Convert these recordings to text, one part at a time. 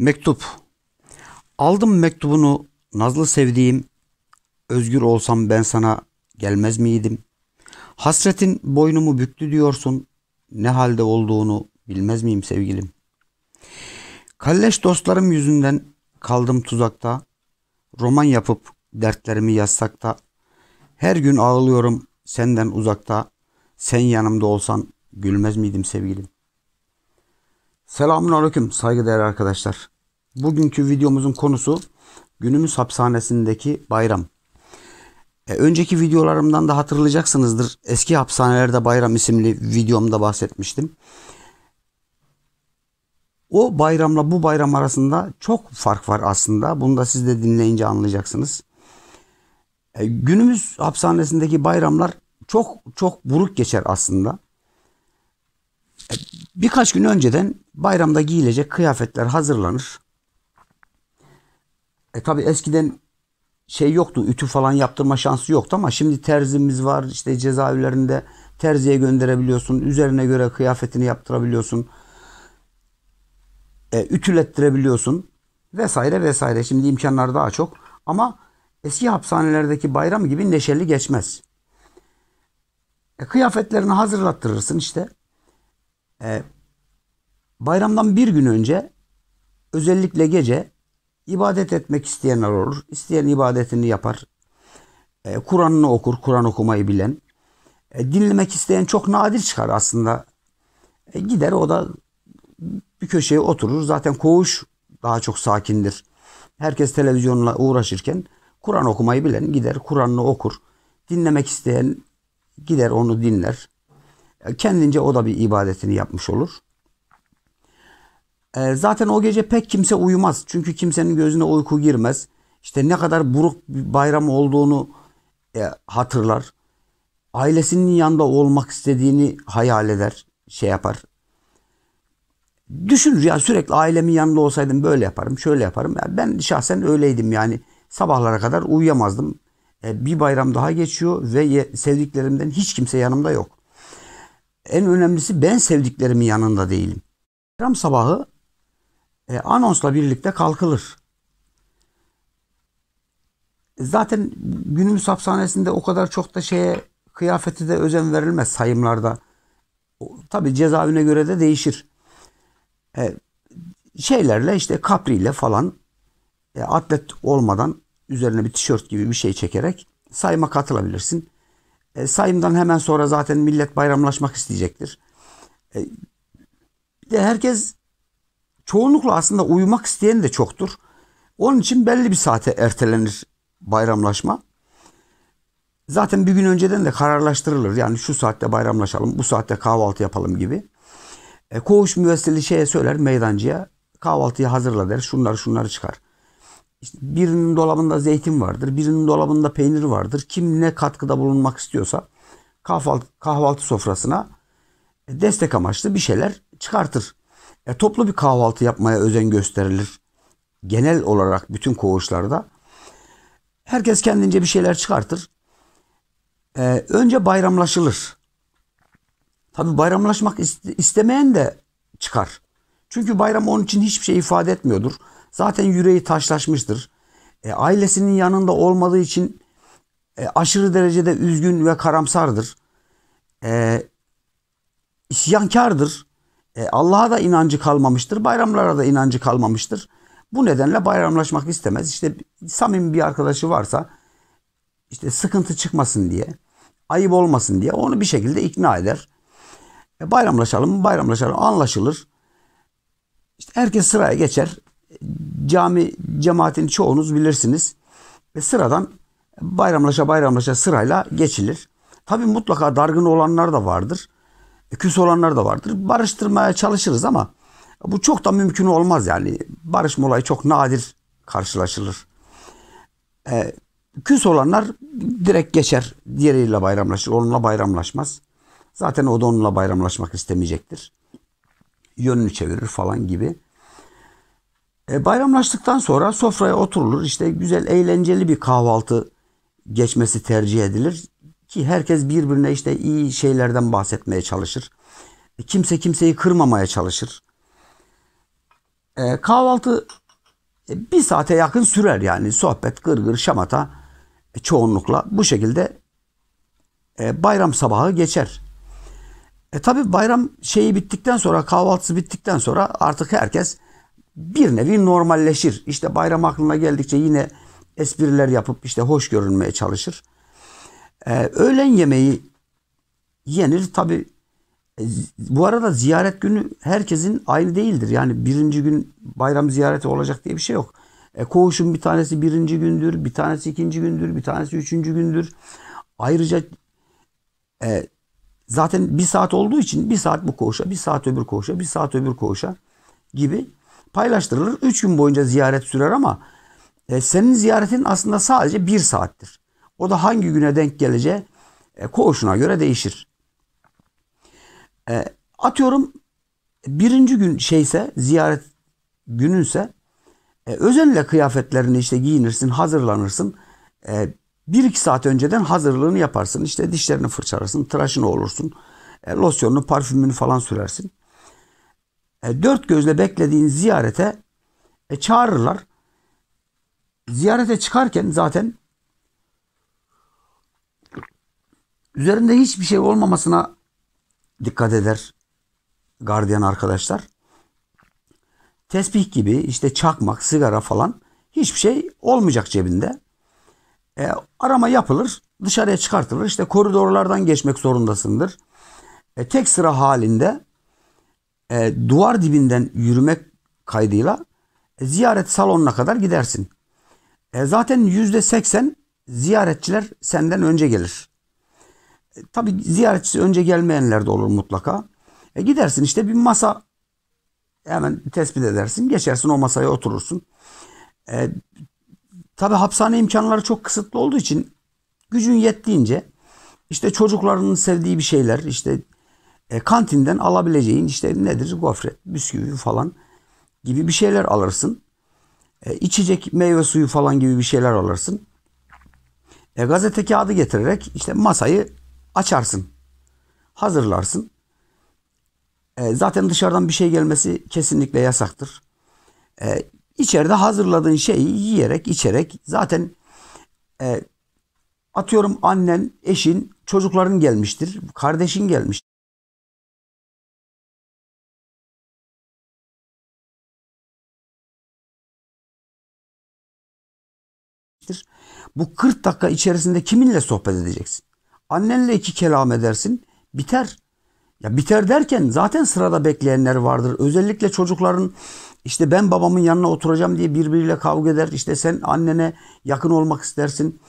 Mektup. Aldım mektubunu nazlı sevdiğim, özgür olsam ben sana gelmez miydim? Hasretin boynumu büktü diyorsun, ne halde olduğunu bilmez miyim sevgilim? Kalleş dostlarım yüzünden kaldım tuzakta, roman yapıp dertlerimi yazsak her gün ağlıyorum senden uzakta, sen yanımda olsan gülmez miydim sevgilim? Selamun Aleyküm saygıdeğer arkadaşlar. Bugünkü videomuzun konusu günümüz hapishanesindeki bayram. E, önceki videolarımdan da hatırlayacaksınızdır. Eski hapishanelerde bayram isimli videomda bahsetmiştim. O bayramla bu bayram arasında çok fark var aslında. Bunu da siz de dinleyince anlayacaksınız. E, günümüz hapishanesindeki bayramlar çok çok buruk geçer aslında. E, birkaç gün önceden bayramda giyilecek kıyafetler hazırlanır. E tabi eskiden şey yoktu, ütü falan yaptırma şansı yoktu ama şimdi terzimiz var. İşte cezaevlerinde terziye gönderebiliyorsun. Üzerine göre kıyafetini yaptırabiliyorsun. E, ütülettirebiliyorsun vesaire vesaire. Şimdi imkanlar daha çok ama eski hapishanelerdeki bayram gibi neşeli geçmez. E, kıyafetlerini hazırlattırırsın işte. E, bayramdan bir gün önce özellikle gece ibadet etmek isteyenler olur. İsteyen ibadetini yapar. E, Kur'an'ını okur, Kur'an okumayı bilen. E, dinlemek isteyen çok nadir çıkar aslında. E, gider o da bir köşeye oturur. Zaten koğuş daha çok sakindir. Herkes televizyonla uğraşırken Kur'an okumayı bilen gider Kur'an'ını okur. Dinlemek isteyen gider onu dinler. Kendince o da bir ibadetini yapmış olur. E, zaten o gece pek kimse uyumaz. Çünkü kimsenin gözüne uyku girmez. İşte ne kadar buruk bir bayram olduğunu e, hatırlar. Ailesinin yanında olmak istediğini hayal eder, şey yapar. Düşünür ya sürekli ailemin yanında olsaydım böyle yaparım, şöyle yaparım. Yani ben şahsen öyleydim yani. Sabahlara kadar uyuyamazdım. E, bir bayram daha geçiyor ve sevdiklerimden hiç kimse yanımda yok en önemlisi ben sevdiklerimin yanında değilim. Bayram sabahı e, anonsla birlikte kalkılır. E, zaten günümüz hapishanesinde o kadar çok da şeye kıyafeti de özen verilmez sayımlarda. Tabi cezaevine göre de değişir. E, şeylerle işte kapriyle falan e, atlet olmadan üzerine bir tişört gibi bir şey çekerek sayıma katılabilirsin. E, sayımdan hemen sonra zaten millet bayramlaşmak isteyecektir. E, bir de herkes çoğunlukla aslında uyumak isteyen de çoktur. Onun için belli bir saate ertelenir bayramlaşma. Zaten bir gün önceden de kararlaştırılır. Yani şu saatte bayramlaşalım, bu saatte kahvaltı yapalım gibi. E, koğuş müvessili şeye söyler meydancıya. Kahvaltıyı hazırla der. Şunları şunları çıkar. İşte birinin dolabında zeytin vardır, birinin dolabında peynir vardır. Kim ne katkıda bulunmak istiyorsa kahvaltı, kahvaltı sofrasına e, destek amaçlı bir şeyler çıkartır. E, toplu bir kahvaltı yapmaya özen gösterilir. Genel olarak bütün koğuşlarda. Herkes kendince bir şeyler çıkartır. E, önce bayramlaşılır. Tabii bayramlaşmak istemeyen de çıkar. Çünkü bayram onun için hiçbir şey ifade etmiyordur. Zaten yüreği taşlaşmıştır. E, ailesinin yanında olmadığı için e, aşırı derecede üzgün ve karamsardır. E, isyankardır. E, Allah'a da inancı kalmamıştır. Bayramlara da inancı kalmamıştır. Bu nedenle bayramlaşmak istemez. İşte samimi bir arkadaşı varsa işte sıkıntı çıkmasın diye, ayıp olmasın diye onu bir şekilde ikna eder. E, bayramlaşalım, bayramlaşalım anlaşılır. İşte herkes sıraya geçer cami cemaatin çoğunuz bilirsiniz. ve sıradan bayramlaşa bayramlaşa sırayla geçilir. Tabi mutlaka dargın olanlar da vardır. E, küs olanlar da vardır. Barıştırmaya çalışırız ama bu çok da mümkün olmaz yani. Barışma olayı çok nadir karşılaşılır. E, küs olanlar direkt geçer. Diğeriyle bayramlaşır. Onunla bayramlaşmaz. Zaten o da onunla bayramlaşmak istemeyecektir. Yönünü çevirir falan gibi. E, bayramlaştıktan sonra sofraya oturulur. İşte güzel eğlenceli bir kahvaltı geçmesi tercih edilir. Ki herkes birbirine işte iyi şeylerden bahsetmeye çalışır. E, kimse kimseyi kırmamaya çalışır. E, kahvaltı e, bir saate yakın sürer yani. Sohbet, gırgır, şamata e, çoğunlukla bu şekilde e, bayram sabahı geçer. E tabi bayram şeyi bittikten sonra, kahvaltısı bittikten sonra artık herkes bir nevi normalleşir. İşte bayram aklına geldikçe yine espriler yapıp işte hoş görünmeye çalışır. Ee, öğlen yemeği yenir tabi. E, bu arada ziyaret günü herkesin aynı değildir. Yani birinci gün bayram ziyareti olacak diye bir şey yok. E, koğuşun bir tanesi birinci gündür, bir tanesi ikinci gündür, bir tanesi üçüncü gündür. Ayrıca e, zaten bir saat olduğu için bir saat bu koğuşa, bir saat öbür koğuşa, bir saat öbür koğuşa gibi paylaştırılır. Üç gün boyunca ziyaret sürer ama e, senin ziyaretin aslında sadece bir saattir. O da hangi güne denk geleceği e, koğuşuna göre değişir. E, atıyorum birinci gün şeyse ziyaret gününse e, özenle kıyafetlerini işte giyinirsin, hazırlanırsın. E, bir iki saat önceden hazırlığını yaparsın. İşte dişlerini fırçalarsın, tıraşını olursun. E, losyonunu, parfümünü falan sürersin. E, dört gözle beklediğin ziyarete e, çağırırlar. Ziyarete çıkarken zaten üzerinde hiçbir şey olmamasına dikkat eder gardiyan arkadaşlar. Tesbih gibi işte çakmak, sigara falan hiçbir şey olmayacak cebinde. E, arama yapılır, dışarıya çıkartılır. İşte koridorlardan geçmek zorundasındır. E, tek sıra halinde e, duvar dibinden yürümek kaydıyla e, ziyaret salonuna kadar gidersin. E, zaten yüzde seksen ziyaretçiler senden önce gelir. E, tabii ziyaretçisi önce gelmeyenler de olur mutlaka. E, gidersin işte bir masa hemen tespit edersin. Geçersin o masaya oturursun. E, tabii hapishane imkanları çok kısıtlı olduğu için gücün yettiğince işte çocuklarının sevdiği bir şeyler, işte e, kantinden alabileceğin işte nedir? Gofret, bisküvi falan gibi bir şeyler alırsın. E, içecek meyve suyu falan gibi bir şeyler alırsın. E, gazete kağıdı getirerek işte masayı açarsın. Hazırlarsın. E, zaten dışarıdan bir şey gelmesi kesinlikle yasaktır. E, içeride hazırladığın şeyi yiyerek, içerek zaten e, atıyorum annen, eşin, çocukların gelmiştir, kardeşin gelmiştir. edilmiştir. Bu 40 dakika içerisinde kiminle sohbet edeceksin? Annenle iki kelam edersin, biter. Ya biter derken zaten sırada bekleyenler vardır. Özellikle çocukların işte ben babamın yanına oturacağım diye birbiriyle kavga eder. İşte sen annene yakın olmak istersin.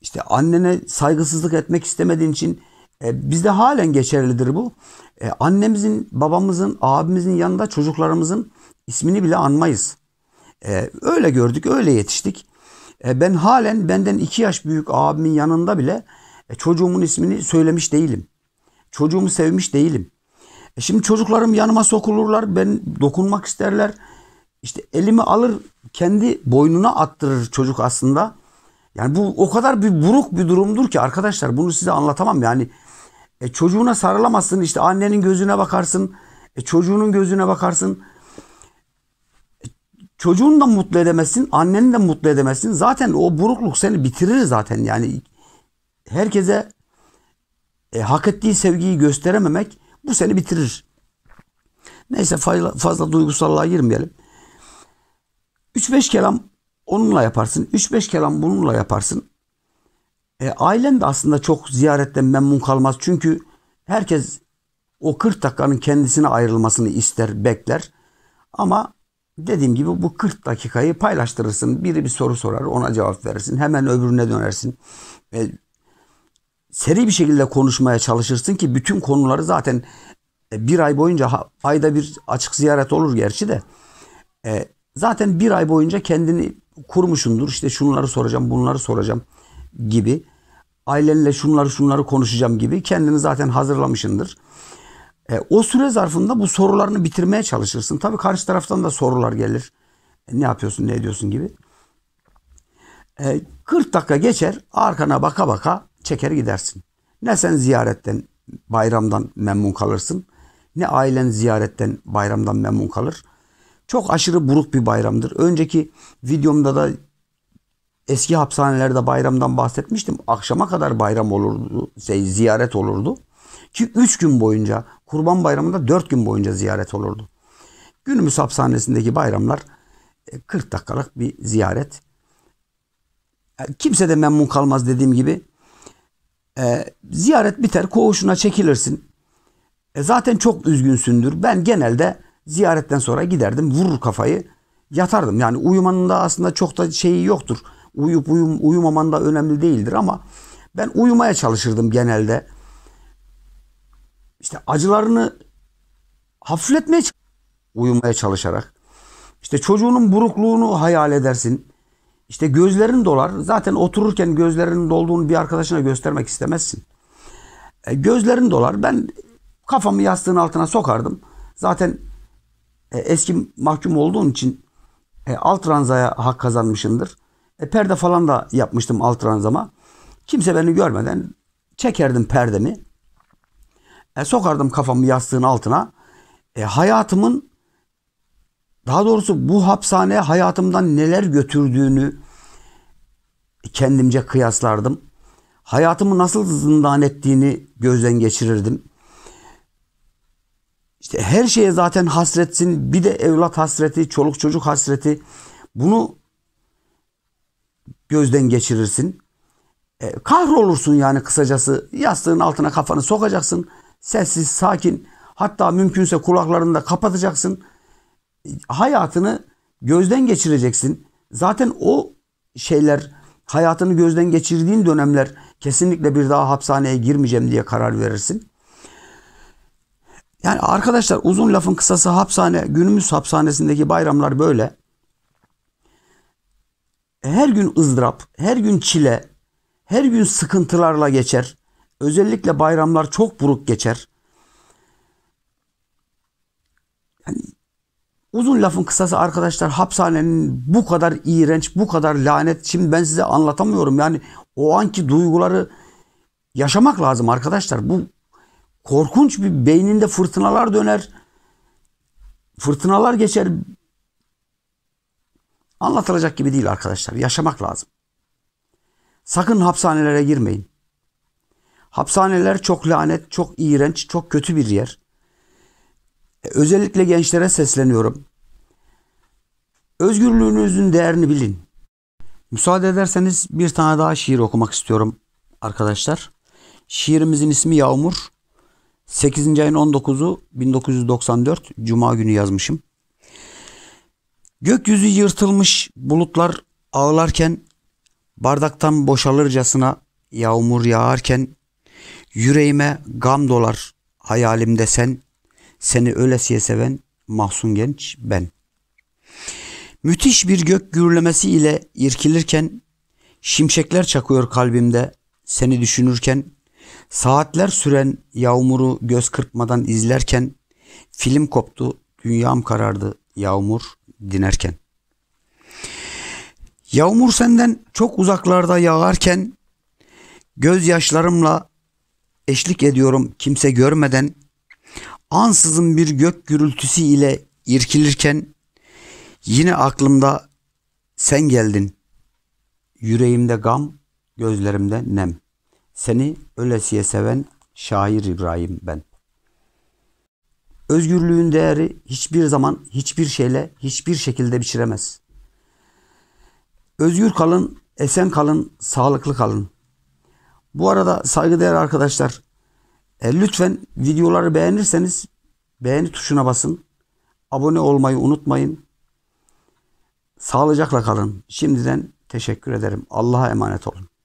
İşte annene saygısızlık etmek istemediğin için e, bizde halen geçerlidir bu. E, annemizin, babamızın, abimizin yanında çocuklarımızın ismini bile anmayız. E, öyle gördük, öyle yetiştik. E, ben halen benden iki yaş büyük abimin yanında bile e, çocuğumun ismini söylemiş değilim. Çocuğumu sevmiş değilim. E, şimdi çocuklarım yanıma sokulurlar. Ben dokunmak isterler. İşte elimi alır kendi boynuna attırır çocuk aslında. Yani bu o kadar bir buruk bir durumdur ki arkadaşlar bunu size anlatamam yani. E, çocuğuna sarılamazsın işte annenin gözüne bakarsın. E, çocuğunun gözüne bakarsın. Çocuğun da mutlu edemezsin, annenin de mutlu edemezsin. Zaten o burukluk seni bitirir zaten yani. Herkese e, hak ettiği sevgiyi gösterememek bu seni bitirir. Neyse fazla, fazla duygusallığa girmeyelim. 3-5 kelam onunla yaparsın. 3-5 kelam bununla yaparsın. E, ailen de aslında çok ziyaretten memnun kalmaz. Çünkü herkes o 40 dakikanın kendisine ayrılmasını ister, bekler. Ama Dediğim gibi bu 40 dakikayı paylaştırırsın. Biri bir soru sorar, ona cevap verirsin. Hemen öbürüne dönersin. Ve seri bir şekilde konuşmaya çalışırsın ki bütün konuları zaten e, bir ay boyunca ayda bir açık ziyaret olur gerçi de e, zaten bir ay boyunca kendini kurmuşundur. İşte şunları soracağım, bunları soracağım gibi. Ailenle şunları şunları konuşacağım gibi kendini zaten hazırlamışındır. E, o süre zarfında bu sorularını bitirmeye çalışırsın. Tabii karşı taraftan da sorular gelir. E, ne yapıyorsun, ne ediyorsun gibi. E, 40 dakika geçer, arkana baka baka çeker gidersin. Ne sen ziyaretten, bayramdan memnun kalırsın. Ne ailen ziyaretten, bayramdan memnun kalır. Çok aşırı buruk bir bayramdır. Önceki videomda da eski hapishanelerde bayramdan bahsetmiştim. Akşama kadar bayram olurdu, şey, ziyaret olurdu. Ki 3 gün boyunca kurban bayramında 4 gün boyunca ziyaret olurdu. Günümüz hapishanesindeki bayramlar 40 e, dakikalık bir ziyaret. E, kimse de memnun kalmaz dediğim gibi. E, ziyaret biter koğuşuna çekilirsin. zaten çok üzgünsündür. Ben genelde ziyaretten sonra giderdim vurur kafayı yatardım. Yani uyumanın da aslında çok da şeyi yoktur. Uyup uyum, uyumaman da önemli değildir ama ben uyumaya çalışırdım genelde işte acılarını hafifletmeye uyumaya çalışarak işte çocuğunun burukluğunu hayal edersin. İşte gözlerin dolar. Zaten otururken gözlerinin dolduğunu bir arkadaşına göstermek istemezsin. E, gözlerin dolar. Ben kafamı yastığın altına sokardım. Zaten e, eski mahkum olduğun için e, alt ranzaya hak kazanmışındır. E, perde falan da yapmıştım alt ranzama. Kimse beni görmeden çekerdim perdemi. E, sokardım kafamı yastığın altına. E, hayatımın daha doğrusu bu hapishane hayatımdan neler götürdüğünü kendimce kıyaslardım. Hayatımı nasıl zindan ettiğini gözden geçirirdim. İşte her şeye zaten hasretsin. Bir de evlat hasreti, çoluk çocuk hasreti. Bunu gözden geçirirsin. E, kahrolursun yani kısacası. Yastığın altına kafanı sokacaksın. Sessiz, sakin. Hatta mümkünse kulaklarını da kapatacaksın. Hayatını gözden geçireceksin. Zaten o şeyler hayatını gözden geçirdiğin dönemler kesinlikle bir daha hapishaneye girmeyeceğim diye karar verirsin. Yani arkadaşlar uzun lafın kısası hapishane, günümüz hapishanesindeki bayramlar böyle. Her gün ızdırap, her gün çile, her gün sıkıntılarla geçer. Özellikle bayramlar çok buruk geçer. Yani uzun lafın kısası arkadaşlar hapishanenin bu kadar iğrenç, bu kadar lanet. Şimdi ben size anlatamıyorum. Yani o anki duyguları yaşamak lazım arkadaşlar. Bu korkunç bir beyninde fırtınalar döner. Fırtınalar geçer. Anlatılacak gibi değil arkadaşlar. Yaşamak lazım. Sakın hapishanelere girmeyin. Hapishaneler çok lanet, çok iğrenç, çok kötü bir yer. E, özellikle gençlere sesleniyorum. Özgürlüğünüzün değerini bilin. Müsaade ederseniz bir tane daha şiir okumak istiyorum arkadaşlar. Şiirimizin ismi Yağmur. 8. ayın 19'u 1994 Cuma günü yazmışım. Gökyüzü yırtılmış bulutlar ağlarken bardaktan boşalırcasına yağmur yağarken Yüreğime gam dolar hayalimde sen, seni ölesiye seven mahzun genç ben. Müthiş bir gök gürlemesi ile irkilirken, şimşekler çakıyor kalbimde seni düşünürken, saatler süren yağmuru göz kırpmadan izlerken, film koptu, dünyam karardı yağmur dinerken. Yağmur senden çok uzaklarda yağarken, gözyaşlarımla eşlik ediyorum kimse görmeden. Ansızın bir gök gürültüsü ile irkilirken yine aklımda sen geldin. Yüreğimde gam, gözlerimde nem. Seni ölesiye seven şair İbrahim ben. Özgürlüğün değeri hiçbir zaman hiçbir şeyle hiçbir şekilde biçiremez. Özgür kalın, esen kalın, sağlıklı kalın. Bu arada saygıdeğer arkadaşlar e, lütfen videoları beğenirseniz beğeni tuşuna basın. Abone olmayı unutmayın. Sağlıcakla kalın. Şimdiden teşekkür ederim. Allah'a emanet olun.